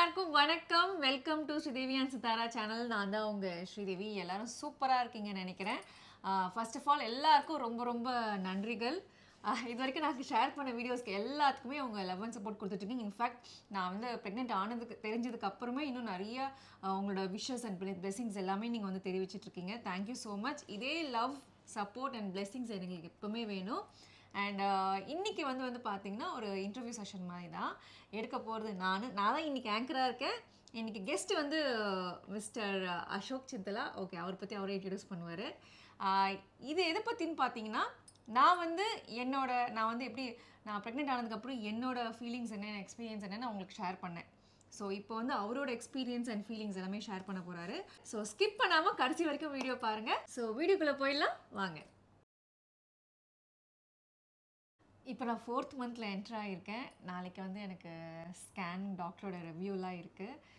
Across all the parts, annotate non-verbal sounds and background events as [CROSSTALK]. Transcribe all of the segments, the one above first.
எல்லாருக்கும் வணக்கம் welcome to Sridevi and Sithara channel நான் தான் உங்கள் ஸ்ரீதேவி எல்லாரும் சூப்பராக இருக்கீங்கன்னு நினைக்கிறேன் ஃபர்ஸ்ட் ஆஃப் ஆல் எல்லாருக்கும் ரொம்ப ரொம்ப நன்றிகள் இது வரைக்கும் நான் ஷேர் பண்ண வீடியோஸ்க்கு எல்லாத்துக்குமே அவங்க லவ் அண்ட் சப்போர்ட் கொடுத்துட்ருக்கீங்க இன்ஃபேக்ட் நான் வந்து ப்ரெக்னென்ட் ஆனதுக்கு தெரிஞ்சதுக்கு அப்புறமே இன்னும் நிறைய உங்களோட விஷஸ் அண்ட் பிளெஸிங்ஸ் எல்லாமே நீங்கள் வந்து தெரிவிச்சிட்ருக்கீங்க தேங்க்யூ ஸோ மச் இதே லவ் சப்போர்ட் அண்ட் பிளெஸிங்ஸ் எங்களுக்கு எப்பவுமே வேணும் அண்ட் uh, இன்றைக்கி வந்து வந்து பார்த்திங்கன்னா ஒரு இன்டர்வியூ செஷன் மாதிரி தான் எடுக்க போகிறது நான் நான் தான் இன்றைக்கி ஆங்கராக இருக்கேன் இன்றைக்கி கெஸ்ட் வந்து mister uh, Ashok Chittala okay அவரை பற்றி அவரே இன்ட்ரடியூஸ் பண்ணுவார் uh, இது எதை பற்றின்னு பார்த்தீங்கன்னா நான் வந்து என்னோட நான் வந்து எப்படி நான் ப்ரெக்னென்ட் ஆனதுக்கப்புறம் என்னோடய ஃபீலிங்ஸ் என்னென்ன எக்ஸ்பீரியன்ஸ் என்னென்னு அவங்களுக்கு ஷேர் பண்ணேன் ஸோ இப்போ வந்து அவரோட எக்ஸ்பீரியன்ஸ் அண்ட் ஃபீலிங்ஸ் எல்லாமே ஷேர் பண்ண போகிறாரு ஸோ ஸ்கிப் பண்ணாமல் கடைசி வரைக்கும் வீடியோ பாருங்கள் ஸோ வீடியோக்குள்ளே போயிடலாம் வாங்க இப்போ நான் ஃபோர்த் மந்தில் என்ட்ரு ஆகியிருக்கேன் நாளைக்கு வந்து எனக்கு ஸ்கேன் டாக்டரோட ரிவ்யூலாம் இருக்குது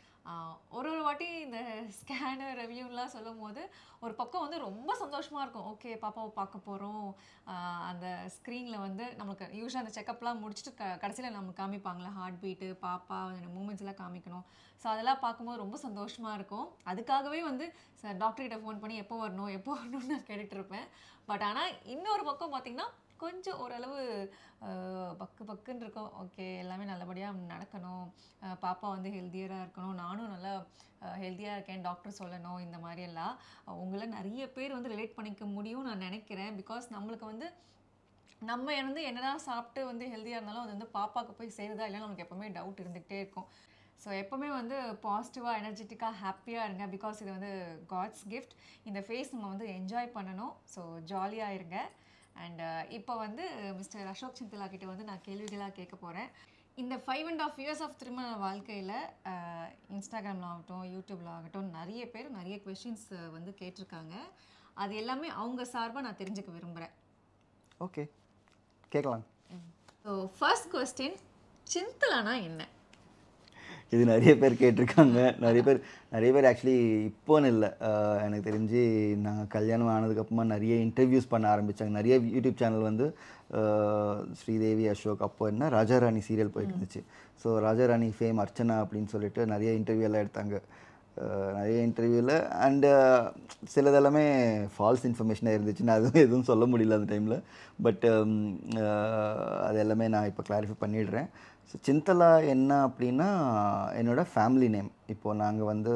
ஒரு ஒரு வாட்டி இந்த ஸ்கேனு ரிவ்யூலாம் சொல்லும் போது ஒரு பக்கம் வந்து ரொம்ப சந்தோஷமாக இருக்கும் ஓகே பாப்பாவை பார்க்க போகிறோம் அந்த ஸ்க்ரீனில் வந்து நம்மளுக்கு யூஸ்வலாக அந்த செக்கப்லாம் முடிச்சுட்டு க கடைசியில் நம்ம காமிப்பாங்களே ஹார்ட் பீட்டு பாப்பா மூமெண்ட்ஸ் மூமெண்ட்ஸ்லாம் காமிக்கணும் ஸோ அதெல்லாம் பார்க்கும்போது ரொம்ப சந்தோஷமாக இருக்கும் அதுக்காகவே வந்து டாக்டர்கிட்ட ஃபோன் பண்ணி எப்போ வரணும் எப்போ வரணும்னு நான் கேட்டுட்ருப்பேன் பட் ஆனால் இன்னொரு பக்கம் பார்த்திங்கன்னா கொஞ்சம் ஓரளவு பக்கு பக்குன்னு இருக்கும் ஓகே எல்லாமே நல்லபடியாக நடக்கணும் பாப்பா வந்து ஹெல்த்தியராக இருக்கணும் நானும் நல்லா ஹெல்த்தியாக இருக்கேன் டாக்டர் சொல்லணும் இந்த மாதிரி எல்லாம் உங்களை நிறைய பேர் வந்து ரிலேட் பண்ணிக்க முடியும் நான் நினைக்கிறேன் பிகாஸ் நம்மளுக்கு வந்து நம்ம வந்து என்னதான் சாப்பிட்டு வந்து ஹெல்த்தியாக இருந்தாலும் அது வந்து பாப்பாவுக்கு போய் சேருதா இல்லைன்னு நமக்கு எப்போவுமே டவுட் இருந்துகிட்டே இருக்கும் ஸோ எப்போவுமே வந்து பாசிட்டிவாக எனர்ஜெட்டிக்காக ஹாப்பியாக இருங்க பிகாஸ் இது வந்து காட்ஸ் கிஃப்ட் இந்த ஃபேஸ் நம்ம வந்து என்ஜாய் பண்ணணும் ஸோ ஜாலியாக இருங்க அண்ட் uh, இப்போ வந்து மிஸ்டர் அசோக் சிந்தலா கிட்ட வந்து நான் கேள்விகளாக கேட்க போகிறேன் இந்த five and half years of திருமண வாழ்க்கையில் இன்ஸ்டாகிராமில் uh, ஆகட்டும் யூடியூப்பில் ஆகட்டும் நிறைய பேர் நிறைய கொஷின்ஸ் uh, வந்து கேட்டிருக்காங்க அது எல்லாமே அவங்க சார்பாக நான் தெரிஞ்சுக்க விரும்புகிறேன் ஓகே கேட்கலாம் ஸோ ஃபர்ஸ்ட் கொஸ்டின் சிந்தலானா என்ன இது நிறைய பேர் கேட்டிருக்காங்க நிறைய பேர் நிறைய பேர் ஆக்சுவலி இப்போன்னு இல்லை எனக்கு தெரிஞ்சு நாங்கள் கல்யாணம் ஆனதுக்கப்புறமா நிறைய இன்டர்வியூஸ் பண்ண ஆரம்பித்தாங்க நிறைய யூடியூப் சேனல் வந்து ஸ்ரீதேவி அசோக் அப்போ என்ன ராஜாராணி சீரியல் போயிட்டு இருந்துச்சு ஸோ ராஜாராணி ஃபேம் அர்ச்சனா அப்படின்னு சொல்லிட்டு நிறைய இன்டர்வியூ எல்லாம் எடுத்தாங்க நிறைய இன்டர்வியூவில் அண்டு சிலதெல்லாமே ஃபால்ஸ் இன்ஃபர்மேஷனாக இருந்துச்சுன்னு அதுவும் எதுவும் சொல்ல முடியல அந்த டைமில் பட் அது எல்லாமே நான் இப்போ கிளாரிஃபை பண்ணிடுறேன் ஸோ சிந்தலா என்ன அப்படின்னா என்னோடய ஃபேமிலி நேம் இப்போது நாங்கள் வந்து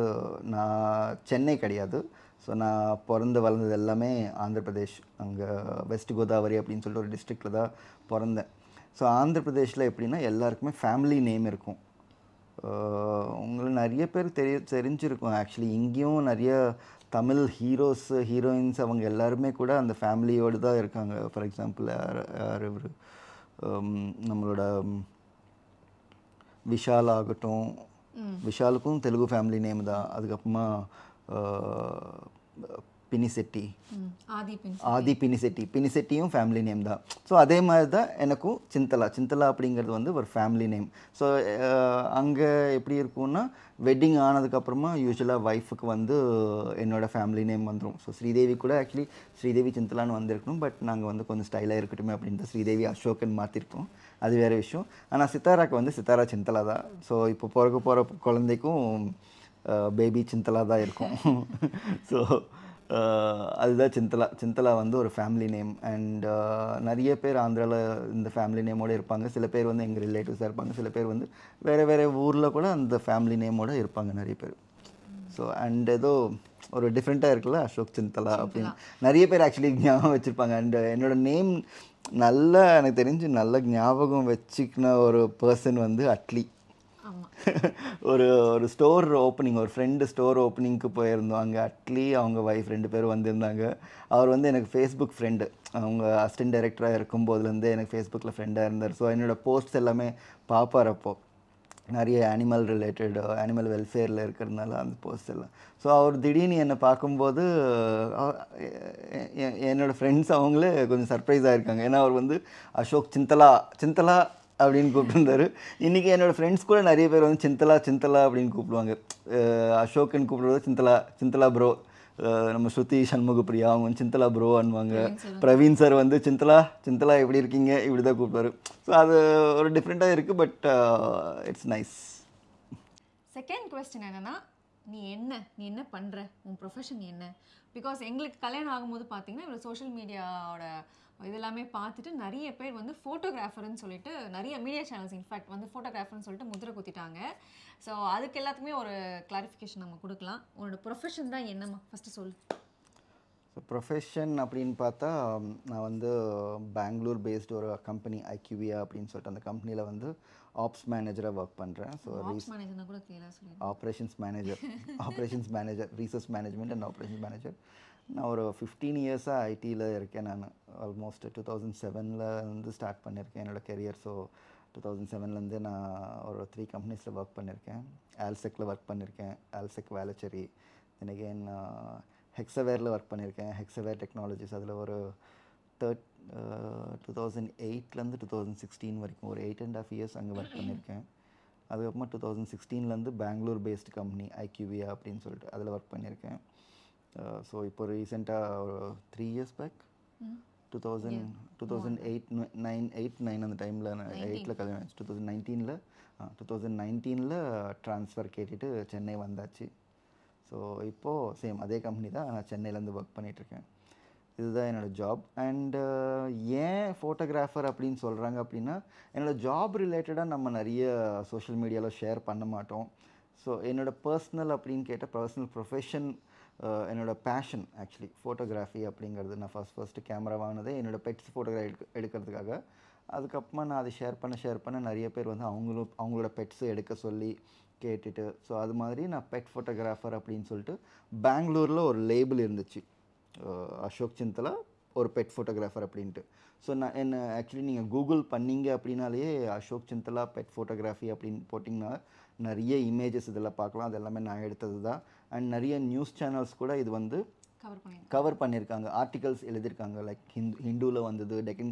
நான் சென்னை கிடையாது ஸோ நான் பிறந்து வளர்ந்தது எல்லாமே ஆந்திர பிரதேஷ் அங்கே வெஸ்ட் கோதாவரி அப்படின்னு சொல்லிட்டு ஒரு டிஸ்ட்ரிக்டில் தான் பிறந்தேன் ஸோ ஆந்திர பிரதேஷில் எப்படின்னா எல்லாருக்குமே ஃபேமிலி நேம் இருக்கும் உங்களுக்கு நிறைய பேர் தெரிய தெரிஞ்சிருக்கும் ஆக்சுவலி இங்கேயும் நிறைய தமிழ் ஹீரோஸ் ஹீரோயின்ஸ் அவங்க எல்லாருமே கூட அந்த ஃபேமிலியோடு தான் இருக்காங்க ஃபார் எக்ஸாம்பிள் யார் யார் இவர் நம்மளோட విశాల్ ఆగటం విశాల్కు తెలుగు ఫ్యామిలీ నేమ్ దా అదికప్పుడు பினிசெட்டி ஆதி பினிசெட்டி பினிசெட்டியும் ஃபேமிலி நேம் தான் ஸோ அதே மாதிரி தான் எனக்கும் சிந்தலா சிந்தலா அப்படிங்கிறது வந்து ஒரு ஃபேமிலி நேம் ஸோ அங்கே எப்படி இருக்கும்னா வெட்டிங் ஆனதுக்கப்புறமா யூஸ்வலாக ஒய்ஃபுக்கு வந்து என்னோடய ஃபேமிலி நேம் வந்துடும் ஸோ ஸ்ரீதேவி கூட ஆக்சுவலி ஸ்ரீதேவி சிந்தலான்னு வந்திருக்கணும் பட் நாங்கள் வந்து கொஞ்சம் ஸ்டைலாக இருக்கட்டும் அப்படின்ட்டு ஸ்ரீதேவி அசோக்குன்னு மாற்றிருக்கோம் அது வேறு விஷயம் ஆனால் சித்தாராக்கு வந்து சித்தாரா சிந்தலா தான் ஸோ இப்போ போகிறக்கு போகிற குழந்தைக்கும் பேபி சிந்தலா தான் இருக்கும் ஸோ [LAUGHS] அதுதான் சிந்தலா சிந்தலா வந்து ஒரு ஃபேமிலி நேம் அண்ட் நிறைய பேர் ஆந்திராவில் இந்த ஃபேமிலி நேமோடு இருப்பாங்க சில பேர் வந்து எங்கள் ரிலேட்டிவ்ஸாக இருப்பாங்க சில பேர் வந்து வேறு வேறு ஊரில் கூட அந்த ஃபேமிலி நேமோடு இருப்பாங்க நிறைய பேர் ஸோ அண்ட் ஏதோ ஒரு டிஃப்ரெண்ட்டாக இருக்குல்ல அசோக் சிந்தலா அப்படின்னு நிறைய பேர் ஆக்சுவலி ஞாபகம் வச்சுருப்பாங்க அண்ட் என்னோடய நேம் நல்ல எனக்கு தெரிஞ்சு நல்ல ஞாபகம் வச்சுக்கின ஒரு பர்சன் வந்து அட்லி [LAUGHS] ஒரு ஒரு ஸ்டோர் ஓப்பனிங் ஒரு ஃப்ரெண்டு ஸ்டோர் ஓப்பனிங்க்கு போயிருந்தோம் அங்கே அட்லி அவங்க ஒய்ஃப் ரெண்டு பேரும் வந்திருந்தாங்க அவர் வந்து எனக்கு ஃபேஸ்புக் ஃப்ரெண்டு அவங்க அசிஸ்டன்ட் டைரக்டராக இருக்கும்போதுலேருந்து எனக்கு ஃபேஸ்புக்கில் ஃப்ரெண்டாக இருந்தார் ஸோ என்னோடய போஸ்ட்ஸ் எல்லாமே பார்ப்பார் அப்போது நிறைய அனிமல் ரிலேட்டடு அனிமல் வெல்ஃபேரில் இருக்கிறதுனால அந்த போஸ்ட் எல்லாம் ஸோ அவர் திடீர்னு என்னை பார்க்கும்போது என்னோடய ஃப்ரெண்ட்ஸ் அவங்களே கொஞ்சம் சர்ப்ரைஸாக இருக்காங்க ஏன்னா அவர் வந்து அசோக் சிந்தலா சிந்தலா அப்படின்னு கூப்பிட்டுருந்தாரு இன்றைக்கி என்னோடய ஃப்ரெண்ட்ஸ் கூட நிறைய பேர் வந்து சிந்தலா சிந்தலா அப்படின்னு கூப்பிடுவாங்க அசோக்குன்னு கூப்பிடுறது சிந்தலா சிந்தலா ப்ரோ நம்ம ஸ்ருதி சண்முகப்பிரியா அவங்க வந்து சிந்தலா ப்ரோ அனுவாங்க பிரவீன் சார் வந்து சிந்தலா சிந்தலா எப்படி இருக்கீங்க இப்படி தான் கூப்பிடுவார் ஸோ அது ஒரு டிஃப்ரெண்ட்டாக இருக்குது but it's nice second question என்னென்னா நீ என்ன நீ என்ன பண்ணுற உன் ப்ரொஃபஷன் என்ன பிகாஸ் எங்களுக்கு கல்யாணம் ஆகும்போது பார்த்தீங்கன்னா இவ்வளோ சோஷியல் மீடியாவோட இதெல்லாமே பார்த்துட்டு நிறைய பேர் வந்து ஃபோட்டோகிராஃபர்னு சொல்லிட்டு நிறைய மீடியா சேனல்ஸ் இன்ஃபேக்ட் வந்து ஃபோட்டோகிராஃபர்னு சொல்லிட்டு முதிரை குத்திட்டாங்க ஸோ அதுக்கு எல்லாத்துக்குமே ஒரு கிளாரிஃபிகேஷன் நம்ம கொடுக்கலாம் உன்னோட ப்ரொஃபஷன் தான் என்னம்மா ஃபஸ்ட்டு சொல் ஸோ ப்ரொஃபஷன் அப்படின்னு பார்த்தா நான் வந்து பெங்களூர் பேஸ்டு ஒரு கம்பெனி ஐக்யூவியா அப்படின்னு சொல்லிட்டு அந்த கம்பெனியில் வந்து ஆப்ஸ் மேனேஜராக ஒர்க் பண்ணுறேன் so operations manager operations manager research management and operations manager நான் ஒரு ஃபிஃப்டீன் இயர்ஸாக ஐடியில் இருக்கேன் நான் ஆல்மோஸ்ட் டூ தௌசண்ட் செவனில் வந்து ஸ்டார்ட் பண்ணியிருக்கேன் என்னோடய கெரியர் ஸோ டூ தௌசண்ட் செவன்லேருந்து நான் ஒரு த்ரீ கம்பெனிஸில் ஒர்க் பண்ணியிருக்கேன் ஆல்செக்கில் ஒர்க் பண்ணியிருக்கேன் ஆல்செக் வேலச்சேரி எனக்கு ஹெக்ஸவேரில் ஒர்க் பண்ணியிருக்கேன் ஹெக்ஸவேர் டெக்னாலஜிஸ் அதில் ஒரு தேர்ட் டூ தௌசண்ட் எயிட்லேருந்து டூ தௌசண்ட் சிக்ஸ்டீன் வரைக்கும் ஒரு எயிட் அண்ட் ஆஃப் இயர்ஸ் அங்கே ஒர்க் பண்ணியிருக்கேன் அதுக்கப்புறமா டூ தௌசண்ட் சிக்ஸ்டீன்லேருந்து பெங்களூர் பேஸ்டு கம்பெனி ஐக்யூவியா அப்படின்னு சொல்லிட்டு அதில் ஒர்க் பண்ணியிருக்கேன் ஸோ இப்போ ரீசெண்டாக ஒரு three years back two thousand two thousand eight nine eight nine அந்த டைமில் நான் எயிட்டில் கல்யாணம் ஆச்சு டூ தௌசண்ட் நைன்டீனில் டூ தௌசண்ட் நைன்டீனில் ட்ரான்ஸ்ஃபர் கேட்டுட்டு சென்னை வந்தாச்சு ஸோ இப்போது சேம் அதே கம்பெனி தான் நான் சென்னையிலேருந்து ஒர்க் பண்ணிகிட்ருக்கேன் இதுதான் என்னோடய ஜாப் அண்டு uh, ஏன் ஃபோட்டோகிராஃபர் அப்படின்னு சொல்கிறாங்க அப்படின்னா என்னோடய ஜாப் ரிலேட்டடாக நம்ம நிறைய சோஷியல் மீடியாவில் ஷேர் பண்ண மாட்டோம் ஸோ என்னோடய பர்சனல் அப்படின்னு கேட்டால் பர்சனல் ப்ரொஃபஷன் என்னோடய பேஷன் ஆக்சுவலி ஃபோட்டோகிராஃபி அப்படிங்கிறது நான் ஃபஸ்ட் ஃபஸ்ட்டு கேமரா வாங்கினது என்னோடய பெட்ஸ் ஃபோட்டோகிரா எடுக்கிறதுக்காக அதுக்கப்புறமா நான் அதை ஷேர் பண்ண ஷேர் பண்ண நிறைய பேர் வந்து அவங்களும் அவங்களோட பெட்ஸை எடுக்க சொல்லி கேட்டுட்டு ஸோ அது மாதிரி நான் பெட் ஃபோட்டோகிராஃபர் அப்படின்னு சொல்லிட்டு பெங்களூரில் ஒரு லேபிள் இருந்துச்சு அசோக் சிந்தலா ஒரு பெட் ஃபோட்டோகிராஃபர் அப்படின்ட்டு ஸோ நான் என்ன ஆக்சுவலி நீங்கள் கூகுள் பண்ணிங்க அப்படின்னாலே அசோக் சிந்தலா பெட் ஃபோட்டோகிராஃபி அப்படின்னு போட்டிங்கன்னா நிறைய இமேஜஸ் இதெல்லாம் பார்க்கலாம் அது எல்லாமே நான் எடுத்தது தான் அண்ட் நிறைய நியூஸ் சேனல்ஸ் கூட இது வந்து கவர் பண்ணியிருக்காங்க ஆர்டிகல்ஸ் எழுதியிருக்காங்க லைக் ஹிந்து ஹிந்துவில் வந்தது டெக்கன்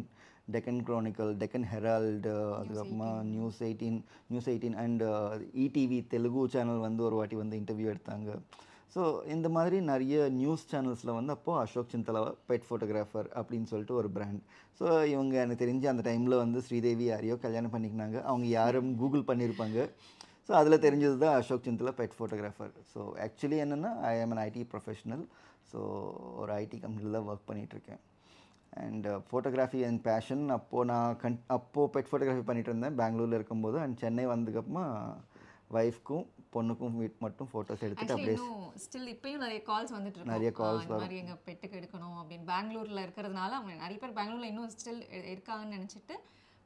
டெக்கன் க்ரானிக்கல் டெக்கன் ஹெரால்டு அதுக்கப்புறமா News Eighteen News Eighteen and ETV Telugu channel வந்து ஒரு வாட்டி வந்து இன்டர்வியூ எடுத்தாங்க ஸோ இந்த மாதிரி நிறைய நியூஸ் சேனல்ஸில் வந்து அப்போது அசோக் சிந்தலா பெட் ஃபோட்டோகிராஃபர் அப்படின்னு சொல்லிட்டு ஒரு பிராண்ட் ஸோ இவங்க எனக்கு தெரிஞ்சு அந்த டைமில் வந்து ஸ்ரீதேவி யாரையோ கல்யாணம் பண்ணிக்கினாங்க அவங்க யாரும் கூகுள் பண்ணியிருப்பாங்க ஸோ அதில் தெரிஞ்சது தான் அசோக் சிந்தில் பெட் ஃபோட்டோகிராஃபர் ஸோ ஆக்சுவலி என்னென்னா I am an IT professional so ஒரு ஐடி கம்பெனியில் தான் ஒர்க் பண்ணிகிட்ருக்கேன் அண்ட் ஃபோட்டோகிராஃபி அண்ட் பேஷன் அப்போது நான் கண் அப்போது பெட் ஃபோட்டோகிராஃபி பண்ணிகிட்டு இருந்தேன் பெங்களூரில் இருக்கும்போது அண்ட் சென்னை வந்ததுக்கப்புறமா ஒய்ஃப்க்கும் பொண்ணுக்கும் வீட் மட்டும் ஃபோட்டோஸ் எடுத்துட்டு அப்படியே ஸ்டில் இப்பயும் நிறைய கால்ஸ் வந்துட்டு நிறைய கால்ஸ் வரும் மாதிரி எங்க பெட்டுக்கு எடுக்கணும் அப்படின்னு பெங்களூர்ல இருக்கிறதுனால அவங்க நிறைய பேர் பெங்களூர்ல இன்னும் ஸ்டில் இருக்காங்கன்னு நினைச்சிட்டு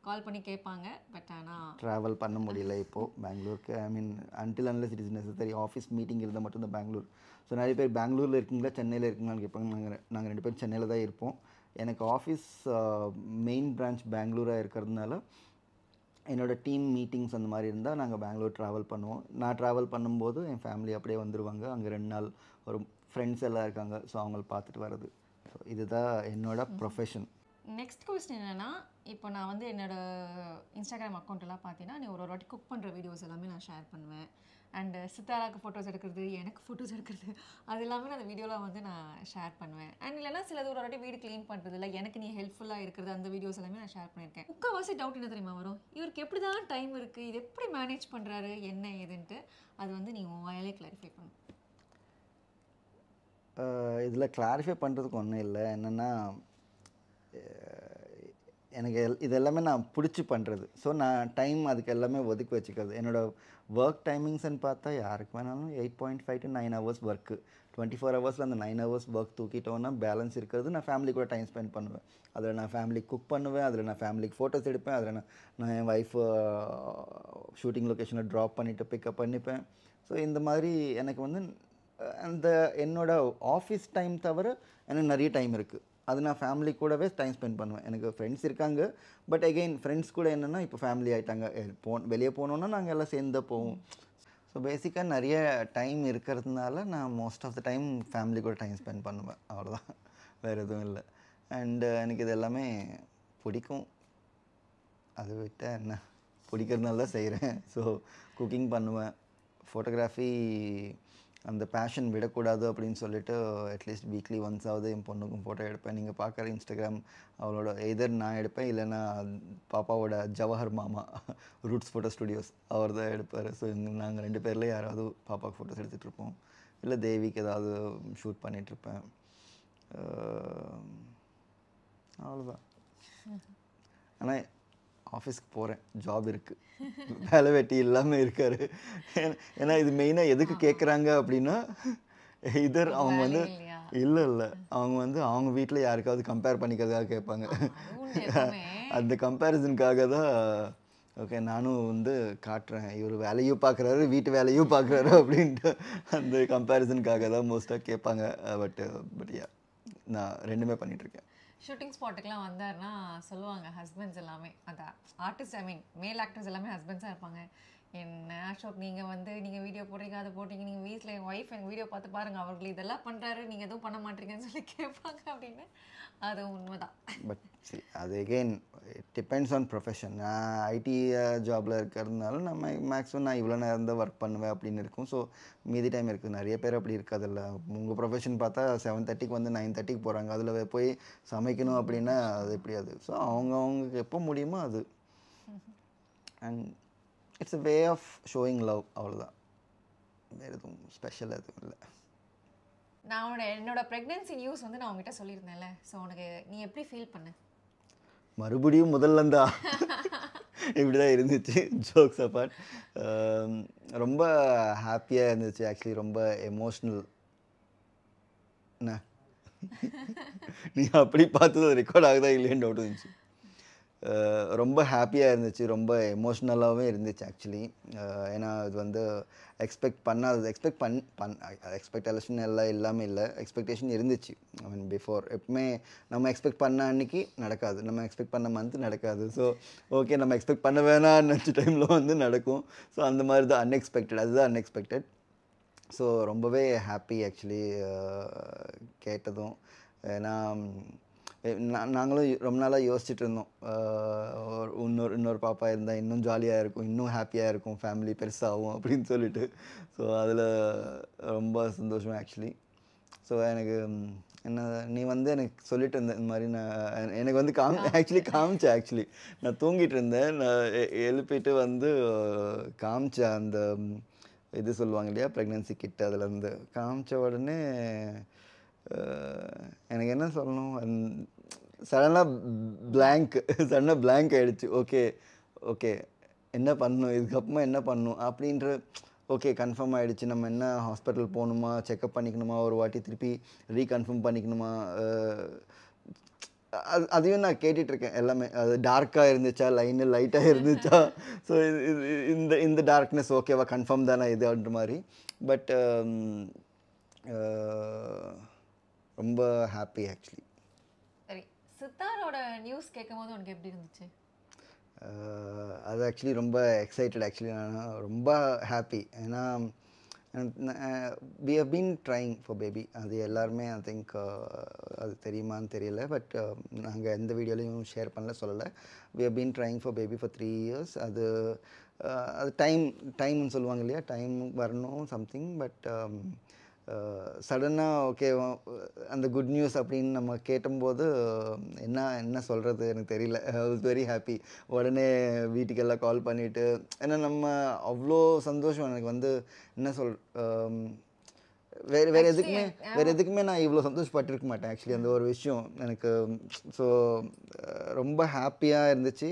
கால் பண்ணி கேட்பாங்க பட் ஆனால் ட்ராவல் பண்ண முடியல இப்போது பெங்களூருக்கு I mean until unless it is necessary office meeting இருந்தால் மட்டும்தான் பெங்களூர் ஸோ நிறைய பேர் பெங்களூரில் இருக்கீங்களா சென்னையில் இருக்கீங்களான்னு கேட்பாங்க நாங்கள் நாங்கள் ரெண்டு பேரும் சென்னையில் தான் இருப்போம் எனக்கு ஆஃபீஸ் மெயின் பிரான்ச் பெங்களூராக இருக்கிறதுனால என்னோடய டீம் மீட்டிங்ஸ் அந்த மாதிரி இருந்தால் நாங்கள் பெங்களூர் ட்ராவல் பண்ணுவோம் நான் ட்ராவல் பண்ணும்போது என் ஃபேமிலி அப்படியே வந்துடுவாங்க அங்கே ரெண்டு நாள் ஒரு ஃப்ரெண்ட்ஸ் எல்லாம் இருக்காங்க ஸோ அவங்கள பார்த்துட்டு வர்றது ஸோ இதுதான் என்னோடய ப்ரொஃபஷன் நெக்ஸ்ட் கொஸ்டின் என்னென்னா இப்போ நான் வந்து என்னோடய இன்ஸ்டாகிராம் அக்கௌண்ட்டெல்லாம் பார்த்தீங்கன்னா நீ ஒரு ஒரு வாட்டி குக் பண்ணுற வீடியோஸ் எல்லாமே நான் ஷேர் பண்ணுவேன் அண்டு சித்தாராவுக்கு ஃபோட்டோஸ் எடுக்கிறது எனக்கு ஃபோட்டோஸ் எடுக்கிறது அது எல்லாமே நான் அந்த வீடியோலாம் வந்து நான் ஷேர் பண்ணுவேன் அண்ட் இல்லைனா சிலது ஒரு வாட்டி வீடு க்ளீன் பண்ணுறது இல்லை எனக்கு நீ ஹெல்ப்ஃபுல்லாக இருக்கிறது அந்த வீடியோஸ் எல்லாமே நான் ஷேர் பண்ணியிருக்கேன் முக்கால்வாசி டவுட் என்ன தெரியுமா வரும் இவருக்கு எப்படி தான் டைம் இருக்குது இது எப்படி மேனேஜ் பண்ணுறாரு என்ன ஏதுன்ட்டு அது வந்து நீ உன் வாயாலே கிளாரிஃபை பண்ணும் இதில் கிளாரிஃபை பண்ணுறதுக்கு ஒன்றும் இல்லை என்னென்னா எனக்கு எல் இது எல்லாமே நான் பிடிச்சி பண்ணுறது ஸோ நான் டைம் அதுக்கு எல்லாமே ஒதுக்கி வச்சுக்கிறது என்னோடய ஒர்க் டைமிங்ஸ்ன்னு பார்த்தா யாருக்கு வேணாலும் eight point five to nine hours work twenty four ஹவர்ஸில் அந்த நைன் ஹவர்ஸ் ஒர்க் தூக்கிட்டோன்னா பேலன்ஸ் இருக்கிறது நான் ஃபேமிலி கூட டைம் ஸ்பெண்ட் பண்ணுவேன் அதில் நான் ஃபேமிலிக்கு குக் பண்ணுவேன் அதில் நான் ஃபேமிலிக்கு ஃபோட்டோஸ் எடுப்பேன் அதில் நான் நான் என் ஒய்ஃப் ஷூட்டிங் லொக்கேஷனில் ட்ராப் பண்ணிவிட்டு பிக்கப் பண்ணிப்பேன் ஸோ இந்த மாதிரி எனக்கு வந்து அந்த என்னோடய ஆஃபீஸ் டைம் தவிர எனக்கு நிறைய டைம் இருக்குது அது நான் ஃபேமிலி கூடவே டைம் ஸ்பெண்ட் பண்ணுவேன் எனக்கு ஃப்ரெண்ட்ஸ் இருக்காங்க பட் அகெயின் ஃப்ரெண்ட்ஸ் கூட என்னென்னா இப்போ ஃபேமிலி ஆகிட்டாங்க போ வெளியே போனோன்னா நாங்கள் எல்லாம் சேர்ந்து போவோம் ஸோ பேசிக்காக நிறைய டைம் இருக்கிறதுனால நான் most of the time family கூட டைம் ஸ்பெண்ட் பண்ணுவேன் அவ்வளோதான் வேறு எதுவும் இல்லை அண்டு uh, எனக்கு இது எல்லாமே பிடிக்கும் அதை விட்டால் என்ன பிடிக்கிறதுனால தான் செய்கிறேன் ஸோ குக்கிங் பண்ணுவேன் ஃபோட்டோகிராஃபி அந்த பேஷன் விடக்கூடாது அப்படின்னு சொல்லிட்டு அட்லீஸ்ட் வீக்லி ஒன்ஸாவது என் பொண்ணுக்கும் ஃபோட்டோ எடுப்பேன் நீங்கள் பார்க்குற இன்ஸ்டாகிராம் அவளோட எதர் நான் எடுப்பேன் இல்லைன்னா பாப்பாவோட ஜவஹர் மாமா ரூட்ஸ் ஃபோட்டோ ஸ்டுடியோஸ் அவர் தான் எடுப்பார் ஸோ நாங்கள் ரெண்டு பேரில் யாராவது பாப்பாவுக்கு ஃபோட்டோஸ் இருப்போம் இல்லை தேவிக்கு ஏதாவது ஷூட் பண்ணிகிட்ருப்பேன் அவ்வளோதான் [LAUGHS] ஆனால் ஆஃபீஸ்க்கு போகிறேன் ஜாப் இருக்குது வேலை வெட்டி இல்லாமல் இருக்கார் ஏன்னா இது மெயினாக எதுக்கு கேட்குறாங்க அப்படின்னா இதர் அவங்க வந்து இல்லை இல்லை அவங்க வந்து அவங்க வீட்டில் யாருக்காவது கம்பேர் பண்ணிக்கிறதுக்காக கேட்பாங்க அந்த கம்பேரிசனுக்காக தான் ஓகே நானும் வந்து காட்டுறேன் இவர் வேலையும் பார்க்குறாரு வீட்டு வேலையும் பார்க்குறாரு அப்படின்ட்டு அந்த கம்பேரிசனுக்காக தான் மோஸ்ட்டாக கேட்பாங்க பட்டு பட்யா நான் ரெண்டுமே பண்ணிகிட்ருக்கேன் ஷூட்டிங் ஸ்பாட்டுக்கெலாம் வந்தார்னா சொல்லுவாங்க ஹஸ்பண்ட்ஸ் எல்லாமே அதான் ஆர்டிஸ்ட் ஐ மீன் மேல் ஆக்டர்ஸ் எல்லாமே ஹஸ்பண்ட்ஸாக இருப்பாங்க என்ன அசோக் நீங்கள் வந்து நீங்கள் வீடியோ போடுறீங்க அதை போட்டீங்க நீங்கள் வீட்டில் என் ஒய்ஃப் எங்கள் வீடியோ பார்த்து பாருங்கள் அவர்கள் இதெல்லாம் பண்ணுறாரு நீங்கள் எதுவும் பண்ண மாட்டீங்கன்னு சொல்லி கேட்பாங்க அப்படின்னு அது உண்மைதான் பட் சரி அது again it depends on profession நான் ஐடி ஜாபில் இருக்கிறதுனால நம்ம மேக்ஸிமம் நான் இவ்வளோ நேரம் தான் ஒர்க் பண்ணுவேன் அப்படின்னு இருக்கும் ஸோ மீதி டைம் இருக்குது நிறைய பேர் அப்படி இருக்காதுல்ல உங்கள் ப்ரொஃபஷன் பார்த்தா செவன் தேர்ட்டிக்கு வந்து நைன் தேர்ட்டிக்கு போகிறாங்க அதில் போய் சமைக்கணும் அப்படின்னா அது எப்படி அது ஸோ அவங்க அவங்களுக்கு எப்போ முடியுமோ அது and it's a way of showing love அவ்வளோதான் வேறு எதுவும் ஸ்பெஷல் எதுவும் இல்லை நான் என்னோட ப்ரெக்னென்சி நியூஸ் வந்து நான் உங்ககிட்ட சொல்லியிருந்தேன்ல ஸோ உனக்கு நீ எப்படி ஃபீல் பண்ண மறுபடியும் முதல்ல தான் இப்படி தான் இருந்துச்சு ஜோக்ஸ் அப்பார்ட் ரொம்ப ஹாப்பியாக இருந்துச்சு ஆக்சுவலி ரொம்ப எமோஷ்னல் என்ன நீ அப்படி பார்த்தது ரெக்கார்ட் ஆகுதா இல்லையான்னு டவுட் இருந்துச்சு ரொம்ப ஹாப்பியாக இருந்துச்சு ரொம்ப எமோஷ்னலாகவே இருந்துச்சு ஆக்சுவலி ஏன்னா இது வந்து எக்ஸ்பெக்ட் பண்ணாதது எக்ஸ்பெக்ட் பண் பண் எக்ஸ்பெக்டேஷன் எல்லாம் இல்லாமல் இல்லை எக்ஸ்பெக்டேஷன் இருந்துச்சு ஐ மீன் பிஃபோர் எப்பவுமே நம்ம எக்ஸ்பெக்ட் பண்ண அன்னைக்கு நடக்காது நம்ம எக்ஸ்பெக்ட் பண்ண மந்த் நடக்காது ஸோ ஓகே நம்ம எக்ஸ்பெக்ட் பண்ண வேணாம் நினச்ச டைமில் வந்து நடக்கும் ஸோ அந்த மாதிரி தான் அன்எக்ஸ்பெக்டட் அதுதான் அன்எக்ஸ்பெக்டட் ஸோ ரொம்பவே ஹாப்பி ஆக்சுவலி கேட்டதும் ஏன்னா நாங்களும் ரொம்ப நாளாக யோசிச்சுட்டு இருந்தோம் இன்னொரு இன்னொரு பாப்பா இருந்தால் இன்னும் ஜாலியாக இருக்கும் இன்னும் ஹாப்பியாக இருக்கும் ஃபேமிலி பெருசாகும் அப்படின்னு சொல்லிட்டு ஸோ அதில் ரொம்ப சந்தோஷம் ஆக்சுவலி ஸோ எனக்கு என்ன நீ வந்து எனக்கு சொல்லிட்டு இருந்த இந்த மாதிரி நான் எனக்கு வந்து காம் ஆக்சுவலி காமிச்சேன் ஆக்சுவலி நான் தூங்கிட்டு இருந்தேன் நான் எழுப்பிட்டு வந்து காமிச்சேன் அந்த இது சொல்லுவாங்க இல்லையா ப்ரெக்னென்சி அதில் இருந்து காமிச்ச உடனே எனக்கு என்ன சொல்லணும் சடனாக பிளாங்க் சடனாக பிளாங்க் ஆகிடுச்சு ஓகே ஓகே என்ன பண்ணணும் இதுக்கப்புறமா என்ன பண்ணணும் அப்படின்ற ஓகே கன்ஃபார்ம் ஆகிடுச்சு நம்ம என்ன ஹாஸ்பிட்டல் போகணுமா செக்கப் பண்ணிக்கணுமா ஒரு வாட்டி திருப்பி ரீகன்ஃபார்ம் பண்ணிக்கணுமா அது அதையும் நான் கேட்டுட்ருக்கேன் எல்லாமே அது டார்க்காக இருந்துச்சா லைனு லைட்டாக இருந்துச்சா ஸோ [LAUGHS] இது இந்த இந்த டார்க்னஸ் ஓகேவா கன்ஃபார்ம் தானே இது அப்படின்ற மாதிரி பட் um, ரொம்ப ஹாப்பி ஆக்சுவலி சித்தாரோட நியூஸ் கேட்கும் போது உனக்கு எப்படி இருந்துச்சு அது ஆக்சுவலி ரொம்ப எக்ஸைட்டட் ஆக்சுவலி நான் ரொம்ப ஹாப்பி ஏன்னா we have been trying for baby அது எல்லாருமே ஐ திங்க் அது தெரியுமான்னு தெரியல பட் நாங்கள் எந்த வீடியோலையும் ஷேர் பண்ணல சொல்லலை we have been trying for baby for three years அது அது டைம் டைம்னு சொல்லுவாங்க இல்லையா டைம் வரணும் சம்திங் பட் சடனாக ஓகே அந்த குட் நியூஸ் அப்படின்னு நம்ம கேட்டபோது என்ன என்ன சொல்கிறது எனக்கு தெரியல ஐ வாஸ் வெரி ஹாப்பி உடனே வீட்டுக்கெல்லாம் கால் பண்ணிவிட்டு ஏன்னா நம்ம அவ்வளோ சந்தோஷம் எனக்கு வந்து என்ன சொல் வேறு வேறு எதுக்குமே வேறு எதுக்குமே நான் இவ்வளோ சந்தோஷப்பட்டிருக்க மாட்டேன் ஆக்சுவலி அந்த ஒரு விஷயம் எனக்கு ஸோ ரொம்ப ஹாப்பியாக இருந்துச்சு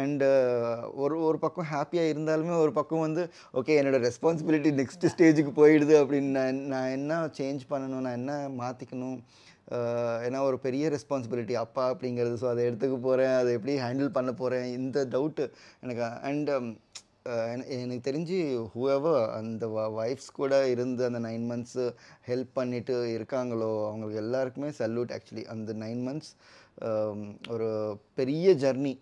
அண்டு ஒரு ஒரு பக்கம் ஹாப்பியாக இருந்தாலுமே ஒரு பக்கம் வந்து ஓகே என்னோடய ரெஸ்பான்சிபிலிட்டி நெக்ஸ்ட் ஸ்டேஜுக்கு போயிடுது அப்படின்னு நான் நான் என்ன சேஞ்ச் பண்ணணும் நான் என்ன மாற்றிக்கணும் ஏன்னா ஒரு பெரிய ரெஸ்பான்சிபிலிட்டி அப்பா அப்படிங்கிறது ஸோ அதை எடுத்துக்க போகிறேன் அதை எப்படி ஹேண்டில் பண்ண போகிறேன் இந்த டவுட்டு எனக்கு அண்ட் எனக்கு தெரிஞ்சு ஹூஎவர் அந்த ஒய்ஃப்ஸ் கூட இருந்து அந்த நைன் மந்த்ஸு ஹெல்ப் பண்ணிட்டு இருக்காங்களோ அவங்களுக்கு எல்லாருக்குமே சல்யூட் ஆக்சுவலி அந்த நைன் மந்த்ஸ் ஒரு பெரிய ஜர்னி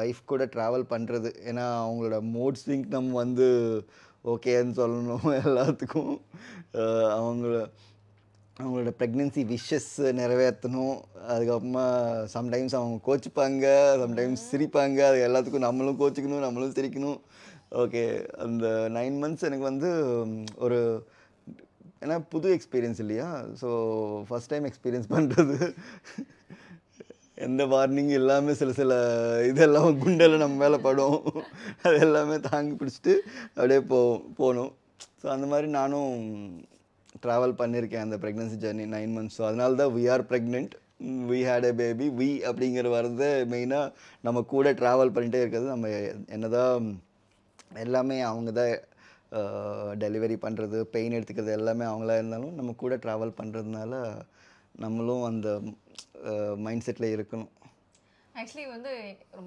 ஒய்ஃப் கூட ட்ராவல் பண்ணுறது ஏன்னா அவங்களோட மோட் ஸ்விங் நம்ம வந்து ஓகேன்னு சொல்லணும் [LAUGHS] எல்லாத்துக்கும் அவங்கள அவங்களோட ப்ரெக்னென்சி விஷஸ் நிறைவேற்றணும் அதுக்கப்புறமா சம்டைம்ஸ் அவங்க கோச்சிப்பாங்க சம்டைம்ஸ் சிரிப்பாங்க அது எல்லாத்துக்கும் நம்மளும் கோச்சிக்கணும் நம்மளும் சிரிக்கணும் ஓகே அந்த நைன் மந்த்ஸ் எனக்கு வந்து ஒரு ஏன்னா புது எக்ஸ்பீரியன்ஸ் இல்லையா ஸோ ஃபஸ்ட் டைம் எக்ஸ்பீரியன்ஸ் பண்ணுறது எந்த வார்னிங் எல்லாமே சில சில இதெல்லாம் குண்டெல்லாம் நம்ம மேலே படும் அது எல்லாமே தாங்கி பிடிச்சிட்டு அப்படியே போ போகணும் ஸோ அந்த மாதிரி நானும் ட்ராவல் பண்ணியிருக்கேன் அந்த pregnancy journey nine months so அதனால தான் we are pregnant we had a baby we அப்படிங்கிற வரது மெயினாக நம்ம கூட ட்ராவல் பண்ணிகிட்டே இருக்கிறது நம்ம என்னதான் எல்லாமே அவங்க தான் டெலிவரி பண்ணுறது பெயின் எடுத்துக்கிறது எல்லாமே அவங்களா இருந்தாலும் நம்ம கூட ட்ராவல் பண்ணுறதுனால நம்மளும் அந்த மைண்ட் செட்டில் இருக்கணும் ஆக்சுவலி வந்து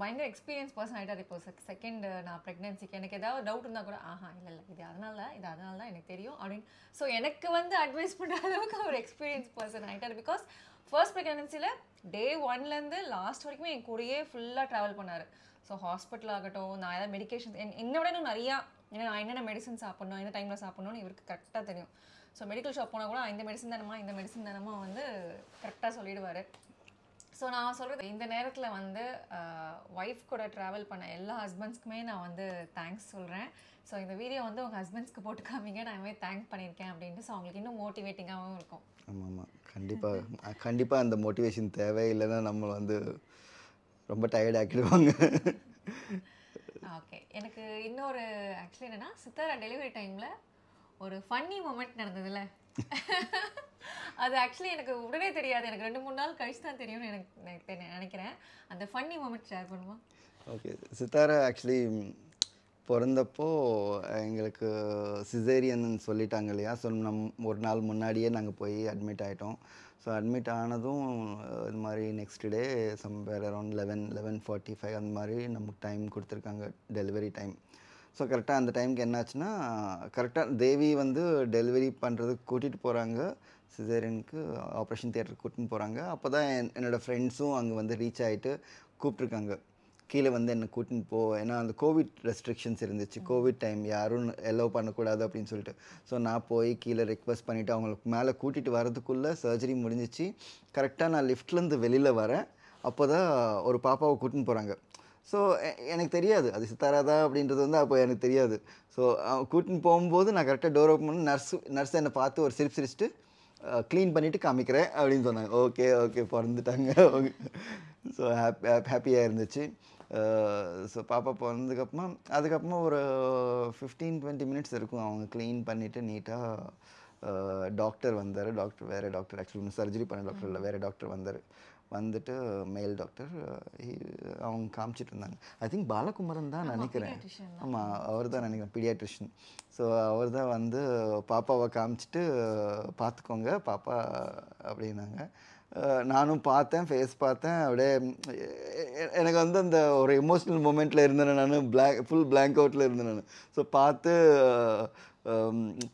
பயங்கர எக்ஸ்பீரியன்ஸ் பர்சன் ஆகிட்டார் இப்போ செகண்ட் நான் ப்ரெக்னென்சிக்கு எனக்கு ஏதாவது டவுட் இருந்தால் கூட ஆஹா இல்லை இல்லை இது அதனால இது அதனால தான் எனக்கு தெரியும் அப்படின்னு ஸோ எனக்கு வந்து அட்வைஸ் பண்ணுற அளவுக்கு ஒரு எக்ஸ்பீரியன்ஸ் பர்சன் ஆகிட்டார் பிகாஸ் ஃபர்ஸ்ட் ப்ரெக்னென்சியில் டே ஒன்லேருந்து லாஸ்ட் வரைக்குமே என் கூடயே ஃபுல்லாக ட்ராவல் பண்ணார் ஸோ ஹாஸ்பிட்டல் ஆகட்டும் நான் ஏதாவது மெடிகேஷன் என்னை விட இன்னும் நிறையா நான் என்னென்ன மெடிசன் சாப்பிட்ணும் எந்த டைமில் சாப்பிட்ணும்னு இவருக்கு கரெக்டாக தெரியும் ஸோ மெடிக்கல் ஷாப் போனால் கூட இந்த மெடிசன் தானமா இந்த மெடிசன் தானமா வந்து கரெக்டாக சொல்லிடுவார் ஸோ நான் சொல்கிறது இந்த நேரத்தில் வந்து ஒய்ஃப் கூட ட்ராவல் பண்ண எல்லா ஹஸ்பண்ட்ஸ்க்குமே நான் வந்து தேங்க்ஸ் சொல்கிறேன் ஸோ இந்த வீடியோ வந்து உங்கள் ஹஸ்பண்ட்ஸ்க்கு போட்டு காமிங்க நான் மாதிரி தேங்க் பண்ணியிருக்கேன் அப்படின்ட்டு ஸோ அவங்களுக்கு இன்னும் மோட்டிவேட்டிங்காகவும் இருக்கும் ஆமாம் ஆமாம் கண்டிப்பாக கண்டிப்பாக அந்த மோட்டிவேஷன் தேவை இல்லைன்னா நம்ம வந்து ரொம்ப டயர்ட் ஆக்கிடுவாங்க ஓகே எனக்கு இன்னொரு ஆக்சுவலி என்னென்னா சித்தாரா டெலிவரி டைமில் ஒரு ஃபன்னி மூமெண்ட் நடந்ததுல அது ஆக்சுவலி எனக்கு உடனே தெரியாது எனக்கு ரெண்டு மூணு நாள் கழிச்சு தான் தெரியும்னு எனக்கு நினைக்கிறேன் அந்த ஃபன்னி மூமெண்ட் ஷேர் பண்ணுவோம் ஓகே சித்தாரா ஆக்சுவலி பிறந்தப்போ எங்களுக்கு சிசேரியன் சொல்லிட்டாங்க இல்லையா ஸோ நம் ஒரு நாள் முன்னாடியே நாங்கள் போய் அட்மிட் ஆகிட்டோம் ஸோ அட்மிட் ஆனதும் இது மாதிரி next day somewhere around eleven eleven forty five அந்த மாதிரி நமக்கு டைம் கொடுத்துருக்காங்க டெலிவரி டைம் ஸோ கரெக்டாக அந்த டைமுக்கு என்னாச்சுன்னா கரெக்டாக தேவி வந்து டெலிவரி பண்ணுறதுக்கு கூட்டிகிட்டு போகிறாங்க சிசேரியனுக்கு ஆப்ரேஷன் தியேட்டருக்கு கூட்டின்னு போகிறாங்க அப்போ தான் என் என்னோடய ஃப்ரெண்ட்ஸும் அங்கே வந்து ரீச் ஆகிட்டு கூப்பிட்ருக்காங்க கீழே வந்து என்னை கூட்டின்னு போ ஏன்னா அந்த கோவிட் ரெஸ்ட்ரிக்ஷன்ஸ் இருந்துச்சு கோவிட் டைம் யாரும் எல்லோவ் பண்ணக்கூடாது அப்படின்னு சொல்லிட்டு ஸோ நான் போய் கீழே ரெக்வஸ்ட் பண்ணிவிட்டு அவங்களுக்கு மேலே கூட்டிகிட்டு வரதுக்குள்ளே சர்ஜரி முடிஞ்சிச்சு கரெக்டாக நான் லிஃப்ட்லேருந்து வெளியில் வரேன் அப்போ தான் ஒரு பாப்பாவை கூட்டின்னு போகிறாங்க ஸோ எனக்கு தெரியாது அது சித்தாராதா அப்படின்றது வந்து அப்போ எனக்கு தெரியாது ஸோ கூட்டின்னு போகும்போது நான் கரெக்டாக டோர் ஓப்பன் பண்ணி நர்ஸ் நர்ஸ் என்னை பார்த்து ஒரு சிரிப் சிரிச்சிட்டு க்ளீன் பண்ணிவிட்டு காமிக்கிறேன் அப்படின்னு சொன்னாங்க ஓகே ஓகே பிறந்துட்டாங்க ஓகே [LAUGHS] ஸோ ஹாப்பி ஹாப்பியாக இருந்துச்சு ஸோ பாப்பா பிறந்ததுக்கப்புறமா அதுக்கப்புறமா ஒரு ஃபிஃப்டீன் டுவெண்ட்டி மினிட்ஸ் இருக்கும் அவங்க க்ளீன் பண்ணிவிட்டு நீட்டாக டாக்டர் வந்தார் டாக்டர் வேறு டாக்டர் ஆக்சுவலி சர்ஜரி பண்ண டாக்டர் இல்லை வேறு டாக்டர் வந்தார் வந்துட்டு மேல் டாக்டர் அவங்க காமிச்சிட்டு இருந்தாங்க ஐ திங்க் பாலகுமரன் தான் நினைக்கிறேன் ஆமாம் அவர் தான் நினைக்கிறேன் பீடியாட்ரிஷியன் ஸோ அவர் தான் வந்து பாப்பாவை காமிச்சிட்டு பார்த்துக்கோங்க பாப்பா அப்படின்னாங்க நானும் பார்த்தேன் ஃபேஸ் பார்த்தேன் அப்படியே எனக்கு வந்து அந்த ஒரு எமோஷ்னல் மூமெண்ட்டில் இருந்தேன் நான் பிளாக் ஃபுல் பிளாங்க் அவுட்டில் இருந்தேன் நான் ஸோ பார்த்து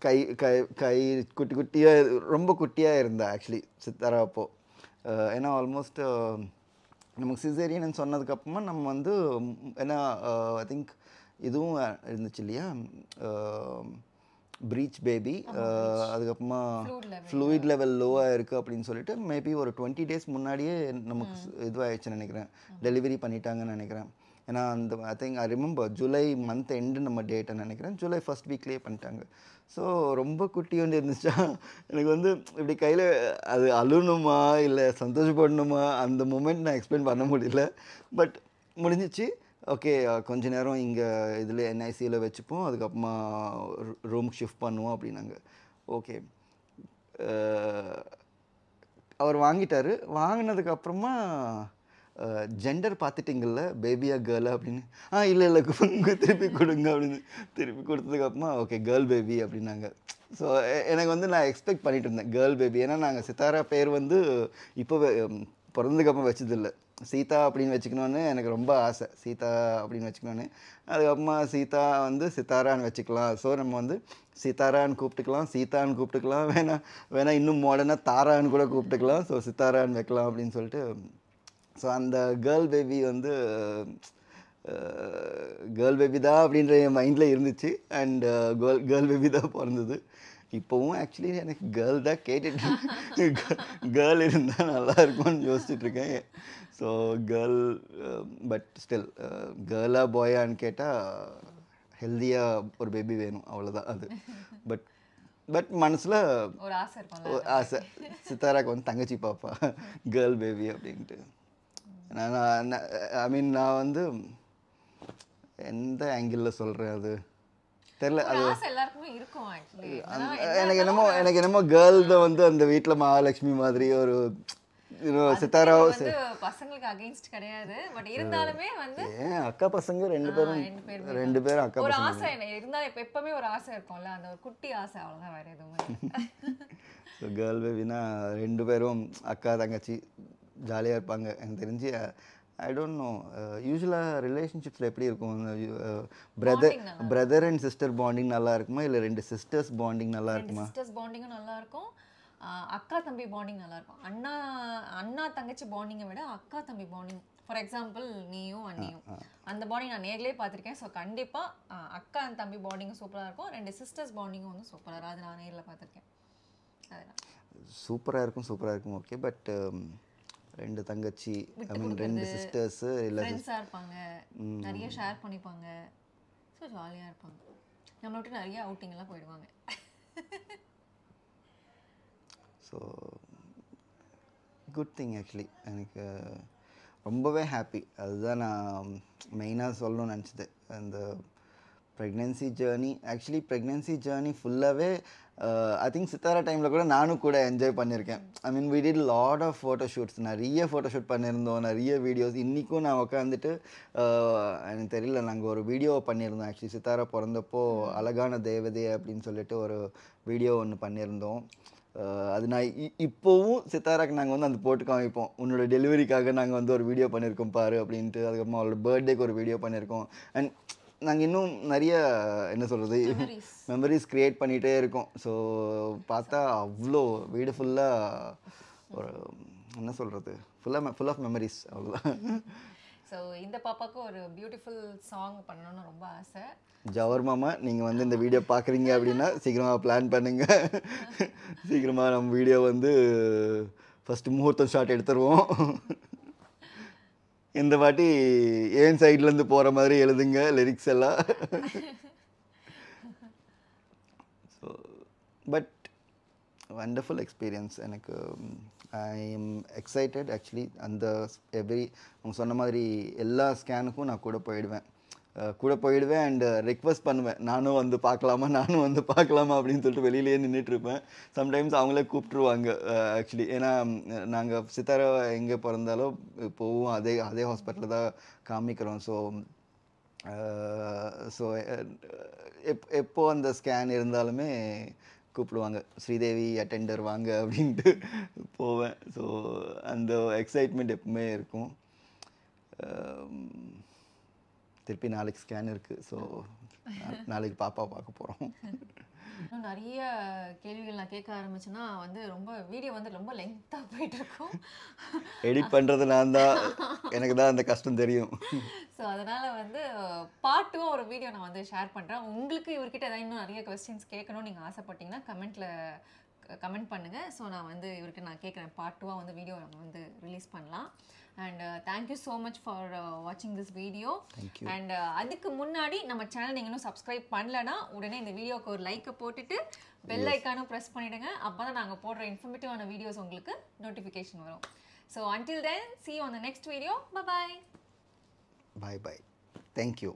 கை கை கை குட்டி குட்டியாக ரொம்ப குட்டியாக இருந்தேன் ஆக்சுவலி சித்தாரா அப்போது ஏன்னா ஆல்மோஸ்ட் நமக்கு சிசேரியன்னு சொன்னதுக்கப்புறமா நம்ம வந்து ஏன்னா ஐ திங்க் இதுவும் இருந்துச்சு இல்லையா ப்ரீச் பேபி uh, அதுக்கப்புறமா ஃப்ளூயிட் லெவல் லோவாக இருக்குது அப்படின்னு சொல்லிட்டு மேபி ஒரு டுவெண்ட்டி டேஸ் முன்னாடியே நமக்கு இதுவாகிடுச்சு நினைக்கிறேன் டெலிவரி பண்ணிட்டாங்கன்னு நினைக்கிறேன் ஏன்னா அந்த I think I remember July month end நம்ம டேட்டை நினைக்கிறேன் ஜூலை ஃபஸ்ட் வீக்லேயே பண்ணிட்டாங்க ஸோ ரொம்ப குட்டி வந்து இருந்துச்சா எனக்கு வந்து இப்படி கையில் அது அழுணுமா இல்லை சந்தோஷப்படணுமா அந்த மூமெண்ட் நான் எக்ஸ்பிளைன் பண்ண முடியல பட் முடிஞ்சிச்சு ஓகே கொஞ்ச நேரம் இங்கே இதில் என்ஐசியில் வச்சுப்போம் அதுக்கப்புறமா ரூமுக்கு ஷிஃப்ட் பண்ணுவோம் அப்படின்னாங்க ஓகே அவர் வாங்கிட்டார் வாங்கினதுக்கப்புறமா ஜெண்டர் பார்த்துட்டிங்கள்ல பேபியா கேர்ளா அப்படின்னு ஆ இல்லை இல்லை திருப்பி கொடுங்க அப்படின்னு திருப்பி கொடுத்ததுக்கப்புறமா ஓகே கேர்ள் பேபி அப்படின்னாங்க ஸோ எனக்கு வந்து நான் எக்ஸ்பெக்ட் பண்ணிகிட்டு இருந்தேன் கேர்ள் பேபி ஏன்னா நாங்கள் சித்தாரா பேர் வந்து இப்போ பிறந்ததுக்கப்புறம் வச்சதில்லை சீதா அப்படின்னு வச்சுக்கணுன்னு எனக்கு ரொம்ப ஆசை சீதா அப்படின்னு வச்சுக்கணுன்னு அதுக்கப்புறமா சீதா வந்து சித்தாரான்னு வச்சுக்கலாம் ஸோ நம்ம வந்து சித்தாரான்னு கூப்பிட்டுக்கலாம் சீதான்னு கூப்பிட்டுக்கலாம் வேணா வேணா இன்னும் மாடர்னாக தாரான்னு கூட கூப்பிட்டுக்கலாம் ஸோ சித்தாரான்னு வைக்கலாம் அப்படின்னு சொல்லிட்டு ஸோ அந்த கேர்ள் பேபி வந்து கேர்ள் பேபி தான் அப்படின்ற என் மைண்டில் இருந்துச்சு அண்டு கேர்ள் கேர்ள் பேபி தான் பிறந்தது இப்போவும் ஆக்சுவலி எனக்கு கேர்ள் தான் கேட்டுட்டு கேர்ள் [LAUGHS] இருந்தால் நல்லா இருக்கும்னு யோசிச்சுட்ருக்கேன் ஸோ கேர்ள் பட் ஸ்டில் கேர்ளாக பாயான்னு கேட்டால் ஹெல்த்தியாக ஒரு பேபி வேணும் அவ்வளோதான் அது பட் பட் மனசில் ஒரு ஆசை ஆசை சித்தாராக்கு வந்து தங்கச்சி பாப்பா கேர்ள் பேபி அப்படின்ட்டு நான் ஐ மீன் நான் வந்து எந்த ஆங்கிளில் சொல்கிறேன் அது தெரியல அது எனக்கு என்னமோ எனக்கு என்னமோ கேர்ள் தான் வந்து அந்த வீட்டில் மகாலட்சுமி மாதிரி ஒரு சித்தாரா பசங்களுக்கு அகைன்ஸ்ட் கிடையாது பட் இருந்தாலுமே வந்து அக்கா பசங்க ரெண்டு பேரும் ரெண்டு பேரும் அக்கா ஒரு ஆசை இருந்தாலும் இப்போ எப்பவுமே ஒரு ஆசை இருக்கும்ல அந்த ஒரு குட்டி ஆசை அவ்வளோதான் வேற எதுவும் கேர்ள் பேபினா ரெண்டு பேரும் அக்கா தங்கச்சி ஜாலியாக இருப்பாங்க எனக்கு தெரிஞ்சு ஐ டோன்ட் நோ யூஸ்வலாக ரிலேஷன்ஷிப்ஸில் எப்படி இருக்கும் brother brother and sister bonding நல்லா இருக்குமா இல்லை ரெண்டு சிஸ்டர்ஸ் பாண்டிங் நல்லா இருக்குமா சிஸ்டர்ஸ் பாண்டிங்கும் நல்லா இருக்கும் அக்கா தம்பி பாண்டிங் நல்லாயிருக்கும் அண்ணா அண்ணா தங்கச்சி பாண்டிங்கை விட அக்கா தம்பி பாண்டிங் ஃபார் எக்ஸாம்பிள் நீயும் அண்ணியும் அந்த பாண்டிங் நான் நேர்லேயே பார்த்துருக்கேன் ஸோ கண்டிப்பாக அக்கா அண்ட் தம்பி பாண்டிங்கும் சூப்பராக இருக்கும் ரெண்டு சிஸ்டர்ஸ் பாண்டிங்கும் வந்து சூப்பராக இருக்கும் அது நான் நேரில் பார்த்துருக்கேன் அதெல்லாம் சூப்பராக இருக்கும் சூப்பராக இருக்கும் ஓகே பட் um, ரெண்டு தங்கச்சி ஐ மீன் ரெண்டு சிஸ்டர்ஸ் இல்லை ஃப்ரெண்ட்ஸாக இருப்பாங்க நிறைய ஷேர் பண்ணிப்பாங்க ஸோ ஜாலியாக இருப்பாங்க நம்மளை விட்டு நிறைய அவுட்டிங்கெல்லாம் போயிடுவாங்க [LAUGHS] ஸோ குட் திங் ஆக்சுவலி எனக்கு ரொம்பவே ஹாப்பி அதுதான் நான் மெயினாக சொல்லணும்னு நினச்சது அந்த pregnancy journey actually pregnancy journey ஃபுல்லாகவே ஐ திங்க் சித்தாரா டைமில் கூட நானும் கூட என்ஜாய் பண்ணியிருக்கேன் I mean we did lot of photo shoots நிறைய ஃபோட்டோ ஷூட் பண்ணியிருந்தோம் நிறைய வீடியோஸ் இன்றைக்கும் நான் உட்காந்துட்டு uh, எனக்கு தெரியல நாங்கள் ஒரு வீடியோ பண்ணியிருந்தோம் ஆக்சுவலி சித்தாரா பிறந்தப்போ அழகான தேவதை அப்படின்னு சொல்லிட்டு ஒரு வீடியோ ஒன்று பண்ணியிருந்தோம் அது நான் இப்போவும் சித்தாராக்கு நாங்கள் வந்து அந்த போட்டு காமிப்போம் உன்னோட டெலிவரிக்காக நாங்கள் வந்து ஒரு வீடியோ பண்ணியிருக்கோம் பாரு அப்படின்ட்டு அதுக்கப்புறமா அவளோட பர்த்டேக்கு ஒரு வீடியோ பண்ணியிருக்கோம் அண்ட் நாங்கள் இன்னும் நிறைய என்ன சொல்கிறது மெமரிஸ் க்ரியேட் பண்ணிகிட்டே இருக்கோம் ஸோ பார்த்தா அவ்வளோ வீடு ஃபுல்லாக ஒரு என்ன சொல்கிறது ஃபுல்லாக ஃபுல் ஆஃப் மெமரிஸ் அவ்வளோதான் ஸோ இந்த பாப்பாவுக்கு ஒரு பியூட்டிஃபுல் சாங் பண்ணணும்னு ரொம்ப ஆசை ஜவர் மாமா நீங்கள் வந்து இந்த வீடியோ பார்க்குறீங்க அப்படின்னா சீக்கிரமாக பிளான் பண்ணுங்கள் சீக்கிரமாக நம்ம வீடியோ வந்து ஃபஸ்ட்டு முகூர்த்தம் ஷாட் எடுத்துருவோம் இந்த வாட்டி ஏன் சைட்லேருந்து போகிற மாதிரி எழுதுங்க லிரிக்ஸ் எல்லாம் ஸோ பட் வண்டர்ஃபுல் எக்ஸ்பீரியன்ஸ் எனக்கு ஐ எம் எக்ஸைட்டட் ஆக்சுவலி அந்த எவ்ரி அவங்க சொன்ன மாதிரி எல்லா ஸ்கேனுக்கும் நான் கூட போயிடுவேன் கூட போயிடுவேன் அண்டு ரெக்வஸ்ட் பண்ணுவேன் நானும் வந்து பார்க்கலாமா நானும் வந்து பார்க்கலாமா அப்படின்னு சொல்லிட்டு வெளியிலேயே நின்றுட்டுருப்பேன் சம்டைம்ஸ் அவங்களே கூப்பிட்ருவாங்க ஆக்சுவலி ஏன்னா நாங்கள் சித்தாரா எங்கே பிறந்தாலும் இப்போவும் அதே அதே ஹாஸ்பிட்டலில் தான் காமிக்கிறோம் ஸோ ஸோ எப் எப்போ அந்த ஸ்கேன் இருந்தாலுமே கூப்பிடுவாங்க ஸ்ரீதேவி அட்டெண்டர் வாங்க அப்படின்ட்டு போவேன் ஸோ அந்த எக்ஸைட்மெண்ட் எப்பவுமே இருக்கும் திருப்பி நாளைக்கு ஸ்கேன் இருக்குது ஸோ நாளைக்கு பாப்பா பார்க்க போகிறோம் இன்னும் நிறைய கேள்விகள் நான் கேட்க ஆரம்பிச்சேன்னா வந்து ரொம்ப வீடியோ வந்து ரொம்ப லென்த்தாக போயிட்டு இருக்கும் எடிட் பண்ணுறது நான் தான் எனக்கு தான் அந்த கஷ்டம் தெரியும் ஸோ அதனால் வந்து பாட்டுவாக ஒரு வீடியோ நான் வந்து ஷேர் பண்ணுறேன் உங்களுக்கு இவர்கிட்ட ஏதாவது இன்னும் நிறைய கொஸ்டின்ஸ் கேட்கணும்னு நீங்கள் ஆசைப்பட்டீங்கன்னா கமெண்ட்டில் கமெண்ட் பண்ணுங்கள் ஸோ நான் வந்து இவர்கிட்ட நான் கேட்குறேன் பாட்டுவாக வந்து வீடியோ நம்ம வந்து ரிலீஸ் பண்ணலாம் and thank you so much for வாட்சிங் திஸ் வீடியோ அண்ட் அதுக்கு முன்னாடி நம்ம சேனல் நீங்கள் இன்னும் சப்ஸ்கிரைப் பண்ணலன்னா உடனே இந்த வீடியோக்கு ஒரு லைக்கை போட்டுட்டு பெல் ஐக்கானும் ப்ரெஸ் பண்ணிவிடுங்க அப்போ தான் நாங்கள் போடுற இன்ஃபர்மேட்டிவான வீடியோஸ் உங்களுக்கு நோட்டிஃபிகேஷன் வரும் so until then see on the next video bye bye bye bye thank you